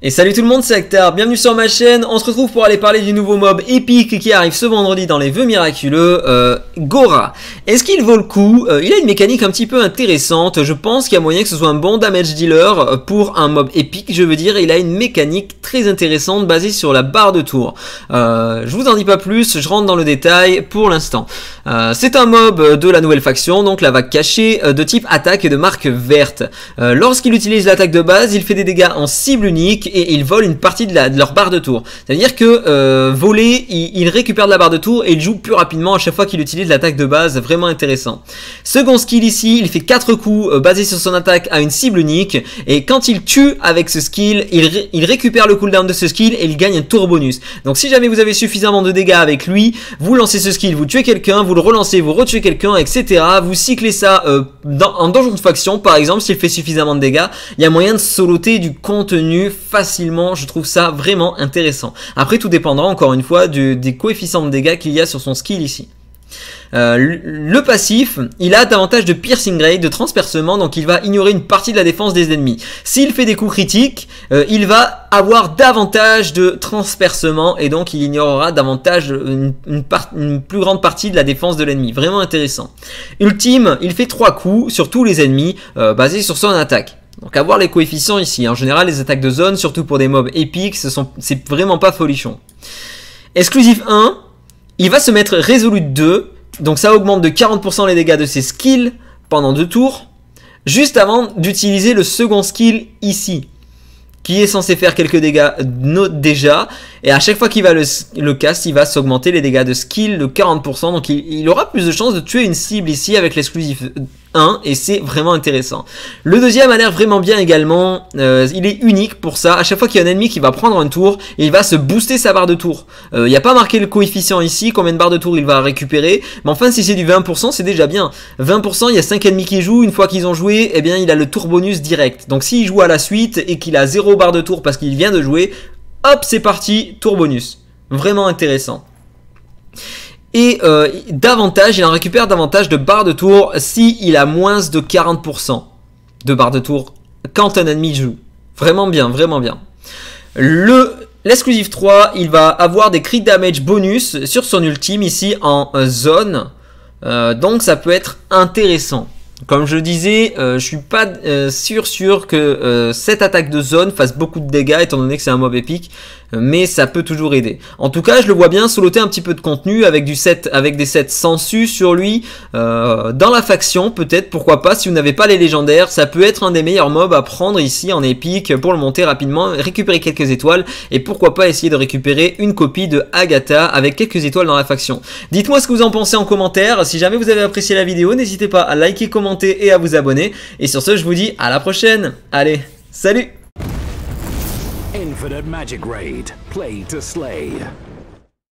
Et salut tout le monde, c'est Actar, bienvenue sur ma chaîne, on se retrouve pour aller parler du nouveau mob épique qui arrive ce vendredi dans les vœux miraculeux, euh, Gora. Est-ce qu'il vaut le coup euh, Il a une mécanique un petit peu intéressante, je pense qu'il y a moyen que ce soit un bon damage dealer euh, pour un mob épique, je veux dire, il a une mécanique très intéressante basée sur la barre de tour. Euh, je vous en dis pas plus, je rentre dans le détail pour l'instant. c'est un mob de la nouvelle faction, donc la vague cachée, de type attaque et de marque verte. Lorsqu'il utilise l'attaque de base, il fait des dégâts en cible unique, et ils volent une partie de, la, de leur barre de tour. C'est-à-dire que euh, voler, il récupère de la barre de tour et il joue plus rapidement à chaque fois qu'il utilise l'attaque de base, vraiment intéressant. Second skill ici, il fait 4 coups euh, basés sur son attaque à une cible unique et quand il tue avec ce skill, il, récupère le cooldown de ce skill et il gagne un tour bonus. Donc si jamais vous avez suffisamment de dégâts avec lui, vous lancez ce skill, vous tuez quelqu'un, vous le relancez, vous retuez quelqu'un, etc. Vous cyclez ça euh, dans, en donjon de faction par exemple, s'il fait suffisamment de dégâts, il y a moyen de soloter du contenu facilement. Je trouve ça vraiment intéressant. Après, tout dépendra encore une fois des coefficients de dégâts qu'il y a sur son skill ici. Euh, le passif, il a davantage de piercing rate, de transpercement, donc il va ignorer une partie de la défense des ennemis. S'il fait des coups critiques, euh, il va avoir davantage de transpercement et donc il ignorera davantage une, plus grande partie de la défense de l'ennemi. Vraiment intéressant. Ultime, il fait 3 coups sur tous les ennemis euh, basés sur son attaque. Donc à voir les coefficients ici. En général, les attaques de zone, surtout pour des mobs épiques, c'est vraiment pas folichon. Exclusif 1, il va se mettre résolu 2, donc ça augmente de 40% les dégâts de ses skills pendant deux tours, juste avant d'utiliser le second skill ici, qui est censé faire quelques dégâts déjà, et à chaque fois qu'il va le, le cast, il va s'augmenter les dégâts de skill de 40%, donc il, aura plus de chances de tuer une cible ici avec l'exclusif 1 et c'est vraiment intéressant. Le deuxième a l'air vraiment bien également, euh, il est unique pour ça, à chaque fois qu'il y a un ennemi qui va prendre un tour, il va se booster sa barre de tour. Euh, il n'y a pas marqué le coefficient ici, combien de barres de tour il va récupérer, mais enfin si c'est du 20% c'est déjà bien. 20% il y a 5 ennemis qui jouent, une fois qu'ils ont joué, eh bien il a le tour bonus direct. Donc s'il joue à la suite et qu'il a 0 barre de tour parce qu'il vient de jouer, hop c'est parti, tour bonus. Vraiment intéressant et euh, davantage, il en récupère davantage de barres de tour si il a moins de 40% de barres de tour quand un ennemi joue. Vraiment bien, vraiment bien. Le L'exclusive 3, il va avoir des crit damage bonus sur son ultime ici en euh, zone. Euh, donc ça peut être intéressant. Comme je disais, euh, je suis pas euh, sûr sûr que euh, cette attaque de zone fasse beaucoup de dégâts étant donné que c'est un mob épique, mais ça peut toujours aider. En tout cas, je le vois bien soloter un petit peu de contenu avec du set, avec des sets su sur lui dans la faction, peut-être, pourquoi pas. Si vous n'avez pas les légendaires, ça peut être un des meilleurs mobs à prendre ici en épique pour le monter rapidement, récupérer quelques étoiles et pourquoi pas essayer de récupérer une copie de Agatha avec quelques étoiles dans la faction. Dites-moi ce que vous en pensez en commentaire. Si jamais vous avez apprécié la vidéo, n'hésitez pas à liker, commenter et à vous abonner. Et sur ce, je vous dis à la prochaine. Allez, salut Infinite Magic Raid, play to slay.